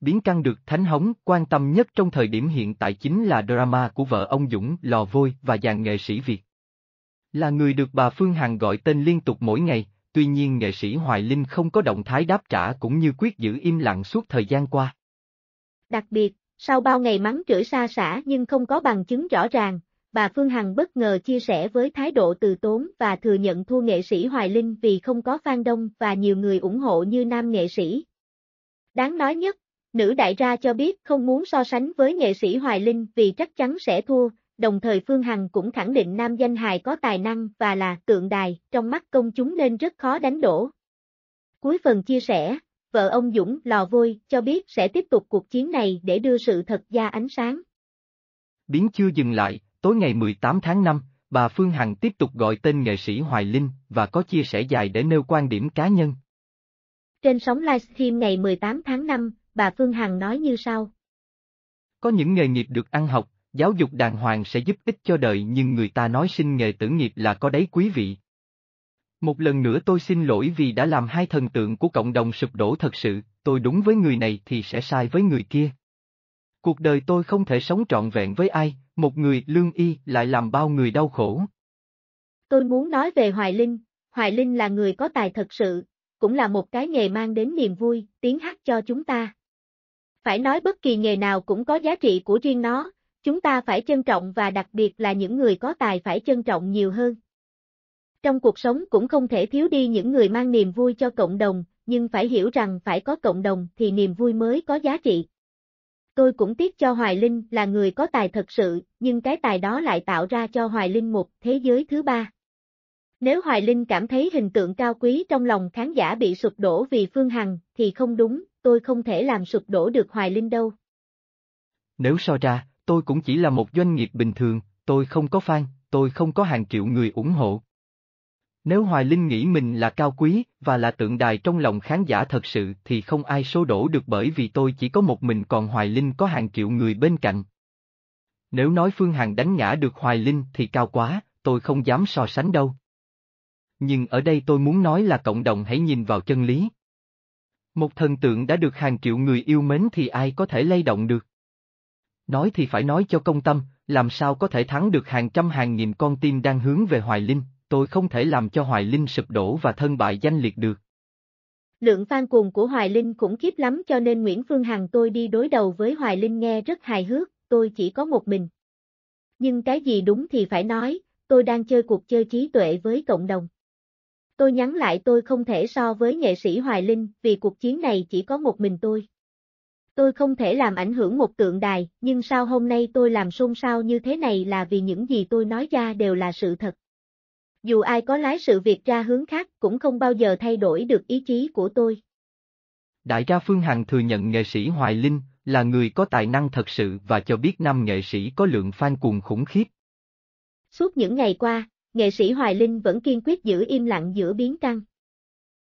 biến căn được thánh hóng, quan tâm nhất trong thời điểm hiện tại chính là drama của vợ ông Dũng, lò vôi và dàn nghệ sĩ Việt. Là người được bà Phương Hằng gọi tên liên tục mỗi ngày, tuy nhiên nghệ sĩ Hoài Linh không có động thái đáp trả cũng như quyết giữ im lặng suốt thời gian qua. Đặc biệt, sau bao ngày mắng chửi xa xả nhưng không có bằng chứng rõ ràng, bà Phương Hằng bất ngờ chia sẻ với thái độ từ tốn và thừa nhận thua nghệ sĩ Hoài Linh vì không có fan đông và nhiều người ủng hộ như nam nghệ sĩ. Đáng nói nhất, Nữ đại gia cho biết không muốn so sánh với nghệ sĩ Hoài Linh vì chắc chắn sẽ thua, đồng thời Phương Hằng cũng khẳng định nam danh hài có tài năng và là tượng đài trong mắt công chúng nên rất khó đánh đổ. Cuối phần chia sẻ, vợ ông Dũng Lò Vôi cho biết sẽ tiếp tục cuộc chiến này để đưa sự thật ra ánh sáng. Biến chưa dừng lại, tối ngày 18 tháng 5, bà Phương Hằng tiếp tục gọi tên nghệ sĩ Hoài Linh và có chia sẻ dài để nêu quan điểm cá nhân. Trên sóng livestream ngày 18 tháng 5, bà Phương Hằng nói như sau. Có những nghề nghiệp được ăn học, giáo dục đàng hoàng sẽ giúp ích cho đời nhưng người ta nói sinh nghề tử nghiệp là có đấy quý vị. Một lần nữa tôi xin lỗi vì đã làm hai thần tượng của cộng đồng sụp đổ thật sự, tôi đúng với người này thì sẽ sai với người kia. Cuộc đời tôi không thể sống trọn vẹn với ai, một người lương y lại làm bao người đau khổ. Tôi muốn nói về Hoài Linh, Hoài Linh là người có tài thật sự, cũng là một cái nghề mang đến niềm vui, tiếng hát cho chúng ta. Phải nói bất kỳ nghề nào cũng có giá trị của riêng nó, chúng ta phải trân trọng và đặc biệt là những người có tài phải trân trọng nhiều hơn. Trong cuộc sống cũng không thể thiếu đi những người mang niềm vui cho cộng đồng, nhưng phải hiểu rằng phải có cộng đồng thì niềm vui mới có giá trị. Tôi cũng tiếc cho Hoài Linh là người có tài thật sự, nhưng cái tài đó lại tạo ra cho Hoài Linh một thế giới thứ ba. Nếu Hoài Linh cảm thấy hình tượng cao quý trong lòng khán giả bị sụp đổ vì Phương Hằng, thì không đúng, tôi không thể làm sụp đổ được Hoài Linh đâu. Nếu so ra, tôi cũng chỉ là một doanh nghiệp bình thường, tôi không có fan, tôi không có hàng triệu người ủng hộ. Nếu Hoài Linh nghĩ mình là cao quý và là tượng đài trong lòng khán giả thật sự thì không ai số đổ được bởi vì tôi chỉ có một mình còn Hoài Linh có hàng triệu người bên cạnh. Nếu nói Phương Hằng đánh ngã được Hoài Linh thì cao quá, tôi không dám so sánh đâu. Nhưng ở đây tôi muốn nói là cộng đồng hãy nhìn vào chân lý. Một thần tượng đã được hàng triệu người yêu mến thì ai có thể lay động được. Nói thì phải nói cho công tâm, làm sao có thể thắng được hàng trăm hàng nghìn con tim đang hướng về Hoài Linh, tôi không thể làm cho Hoài Linh sụp đổ và thân bại danh liệt được. Lượng fan cuồng của Hoài Linh khủng khiếp lắm cho nên Nguyễn Phương Hằng tôi đi đối đầu với Hoài Linh nghe rất hài hước, tôi chỉ có một mình. Nhưng cái gì đúng thì phải nói, tôi đang chơi cuộc chơi trí tuệ với cộng đồng. Tôi nhắn lại tôi không thể so với nghệ sĩ Hoài Linh, vì cuộc chiến này chỉ có một mình tôi. Tôi không thể làm ảnh hưởng một tượng đài, nhưng sao hôm nay tôi làm xôn xao như thế này là vì những gì tôi nói ra đều là sự thật. Dù ai có lái sự việc ra hướng khác cũng không bao giờ thay đổi được ý chí của tôi. Đại ca Phương Hằng thừa nhận nghệ sĩ Hoài Linh là người có tài năng thật sự và cho biết năm nghệ sĩ có lượng fan cuồng khủng khiếp. Suốt những ngày qua, nghệ sĩ Hoài Linh vẫn kiên quyết giữ im lặng giữa biến căng.